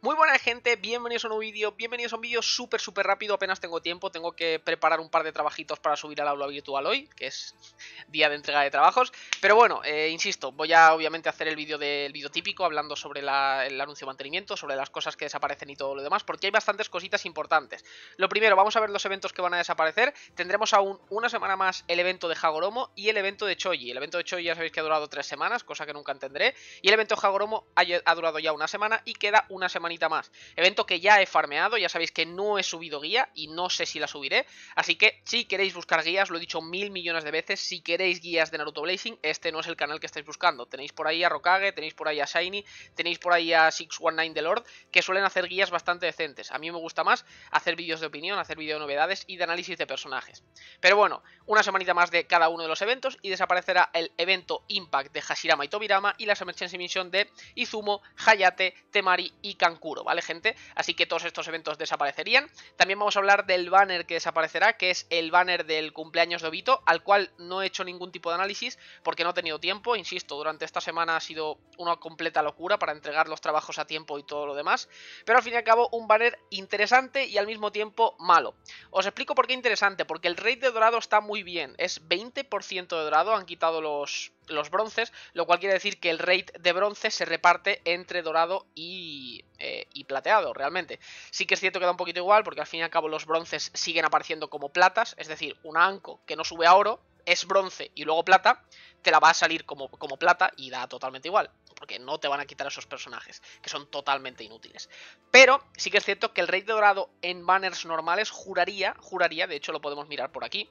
Muy buena gente, bienvenidos a un nuevo vídeo, bienvenidos a un vídeo súper súper rápido, apenas tengo tiempo, tengo que preparar un par de trabajitos para subir al aula virtual hoy, que es día de entrega de trabajos, pero bueno, eh, insisto, voy a obviamente hacer el vídeo del vídeo típico, hablando sobre el anuncio de mantenimiento, sobre las cosas que desaparecen y todo lo demás, porque hay bastantes cositas importantes. Lo primero, vamos a ver los eventos que van a desaparecer, tendremos aún una semana más el evento de Hagoromo y el evento de Choji, el evento de Choji ya sabéis que ha durado tres semanas, cosa que nunca entenderé, y el evento de Hagoromo ha durado ya una semana y queda una semana más. Evento que ya he farmeado, ya sabéis que no he subido guía y no sé si la subiré. Así que si queréis buscar guías, lo he dicho mil millones de veces, si queréis guías de Naruto Blazing, este no es el canal que estáis buscando. Tenéis por ahí a Rokage, tenéis por ahí a Shiny, tenéis por ahí a 619 The Lord, que suelen hacer guías bastante decentes. A mí me gusta más hacer vídeos de opinión, hacer vídeos de novedades y de análisis de personajes. Pero bueno, una semanita más de cada uno de los eventos y desaparecerá el evento Impact de Hashirama y Tobirama y la Emergency Mission de Izumo, Hayate, Temari y Kanku curo, ¿vale, gente? Así que todos estos eventos desaparecerían. También vamos a hablar del banner que desaparecerá, que es el banner del cumpleaños de Obito, al cual no he hecho ningún tipo de análisis porque no he tenido tiempo, insisto, durante esta semana ha sido una completa locura para entregar los trabajos a tiempo y todo lo demás, pero al fin y al cabo un banner interesante y al mismo tiempo malo. Os explico por qué interesante, porque el rate de dorado está muy bien, es 20% de dorado, han quitado los, los bronces, lo cual quiere decir que el rate de bronce se reparte entre dorado y, eh, y plateado, realmente. Sí que es cierto que da un poquito igual, porque al fin y al cabo los bronces siguen apareciendo como platas, es decir, un anco que no sube a oro es bronce y luego plata, te la va a salir como, como plata y da totalmente igual, porque no te van a quitar esos personajes, que son totalmente inútiles. Pero sí que es cierto que el rey de dorado en banners normales juraría, juraría, de hecho lo podemos mirar por aquí,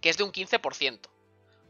que es de un 15%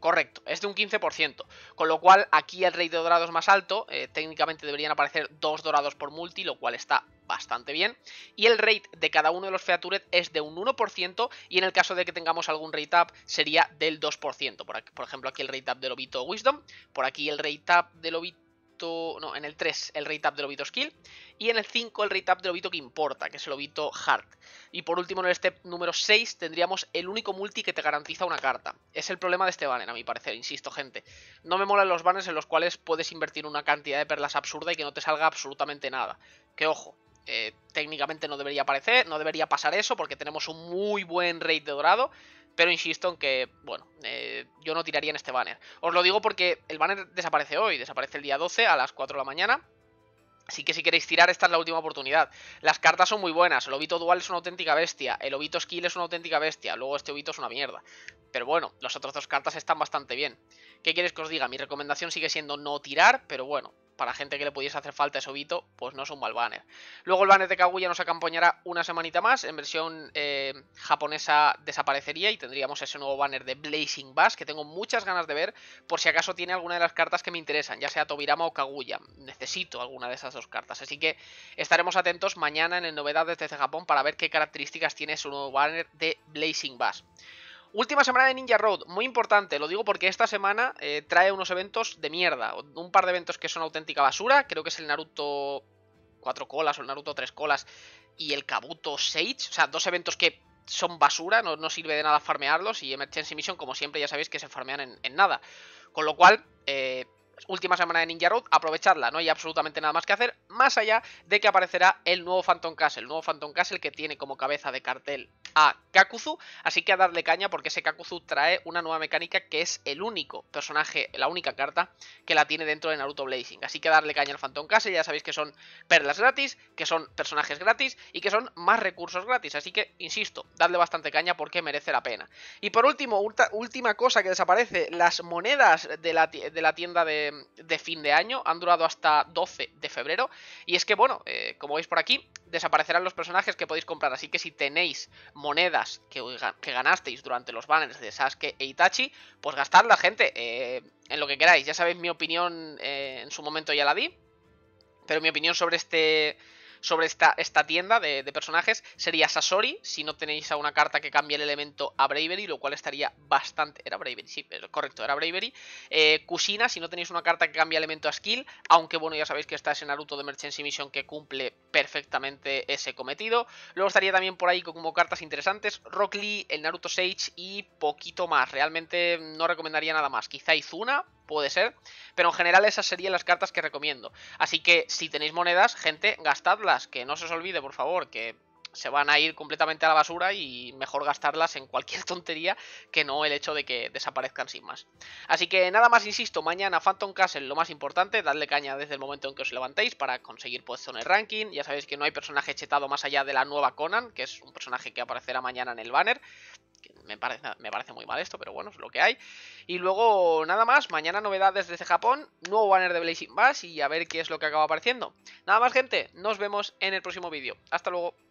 correcto, es de un 15%. Con lo cual, aquí el rey de dorados más alto, eh, técnicamente deberían aparecer dos dorados por multi, lo cual está bastante bien. Y el rate de cada uno de los featuret es de un 1% y en el caso de que tengamos algún rate up sería del 2%. Por, ejemplo, aquí el rate up del Lobito Wisdom, por aquí el rate up del Lobito. No, en el 3 el rate up del lobito skill. Y en el 5 el rate up del lobito que importa, que es el lobito hard. Y por último, en el step número 6 tendríamos el único multi que te garantiza una carta. Es el problema de este banner, a mi parecer, insisto, gente. No me molan los banners en los cuales puedes invertir una cantidad de perlas absurda y que no te salga absolutamente nada. Que ojo, eh, técnicamente no debería aparecer, no debería pasar eso, porque tenemos un muy buen rate de dorado. Pero insisto en que, bueno, eh, yo no tiraría en este banner. Os lo digo porque el banner desaparece hoy, desaparece el día 12 a las 4 de la mañana. Así que si queréis tirar, esta es la última oportunidad. Las cartas son muy buenas. El Obito Dual es una auténtica bestia. El Obito Skill es una auténtica bestia. Luego este Obito es una mierda. Pero bueno, las otras dos cartas están bastante bien. ¿Qué quieres que os diga? Mi recomendación sigue siendo no tirar, pero bueno, para gente que le pudiese hacer falta eso, pues no es un mal banner. Luego el banner de Kaguya nos acompañará una semanita más, en versión eh, japonesa desaparecería y tendríamos ese nuevo banner de Blazing Bass, que tengo muchas ganas de ver, por si acaso tiene alguna de las cartas que me interesan, ya sea Tobirama o Kaguya, necesito alguna de esas dos cartas, así que estaremos atentos mañana en el Novedades desde Japón para ver qué características tiene su nuevo banner de Blazing Bass. Última semana de Ninja Road, muy importante, lo digo porque esta semana eh, trae unos eventos de mierda, un par de eventos que son auténtica basura, creo que es el Naruto 4 colas o el Naruto 3 colas y el Kabuto Sage, o sea, dos eventos que son basura, no, sirve de nada farmearlos y Emergency Mission, como siempre, ya sabéis que se farmean en, nada. Con lo cual, eh, última semana de Ninja Road, aprovecharla, no hay absolutamente nada más que hacer, más allá de que aparecerá el nuevo Phantom Castle, el nuevo Phantom Castle que tiene como cabeza de cartel a Kakuzu, así que a darle caña porque ese Kakuzu trae una nueva mecánica que es el único personaje, la única carta que la tiene dentro de Naruto Blazing, así que darle caña al Phantom Castle, ya sabéis que son perlas gratis, que son personajes gratis y que son más recursos gratis, así que insisto, darle bastante caña porque merece la pena. Y por último, última cosa que desaparece, las monedas de la tienda de eh, de, fin de año, han durado hasta 12 de febrero. Y es que, bueno, eh, como veis por aquí, desaparecerán los personajes que podéis comprar. Así que si tenéis monedas que, que ganasteis durante los banners de Sasuke e Itachi, pues gastadla gente, eh, en lo que queráis. Ya sabéis mi opinión, en su momento ya la di. Pero mi opinión sobre este sobre esta, esta tienda de, personajes sería Sasori, si no tenéis a una carta que cambie el elemento a Bravery, lo cual estaría bastante... Era Bravery, sí, eh, correcto, era Bravery. Eh, Kusina, si no tenéis una carta que cambie elemento a Skill, aunque bueno, ya sabéis que está ese Naruto de Merchancy Mission que cumple perfectamente ese cometido. Luego estaría también por ahí como cartas interesantes, Rock Lee, el Naruto Sage y poquito más. Realmente no recomendaría nada más. Quizá Izuna, puede ser. Pero en general esas serían las cartas que recomiendo. Así que si tenéis monedas, gente, gastadlas. Que no se os olvide, por favor, que se van a ir completamente a la basura y mejor gastarlas en cualquier tontería que no el hecho de que desaparezcan sin más. Así que nada más, insisto, mañana Phantom Castle lo más importante, dadle caña desde el momento en que os levantéis para conseguir puesto en el ranking, ya sabéis que no hay personaje chetado más allá de la nueva Conan, que es un personaje que aparecerá mañana en el banner, me parece, me parece muy mal esto, pero bueno, es lo que hay. Y luego, nada más, mañana novedades desde Japón, nuevo banner de Blazing Bass y a ver qué es lo que acaba apareciendo. Nada más, gente, nos vemos en el próximo vídeo. Hasta luego.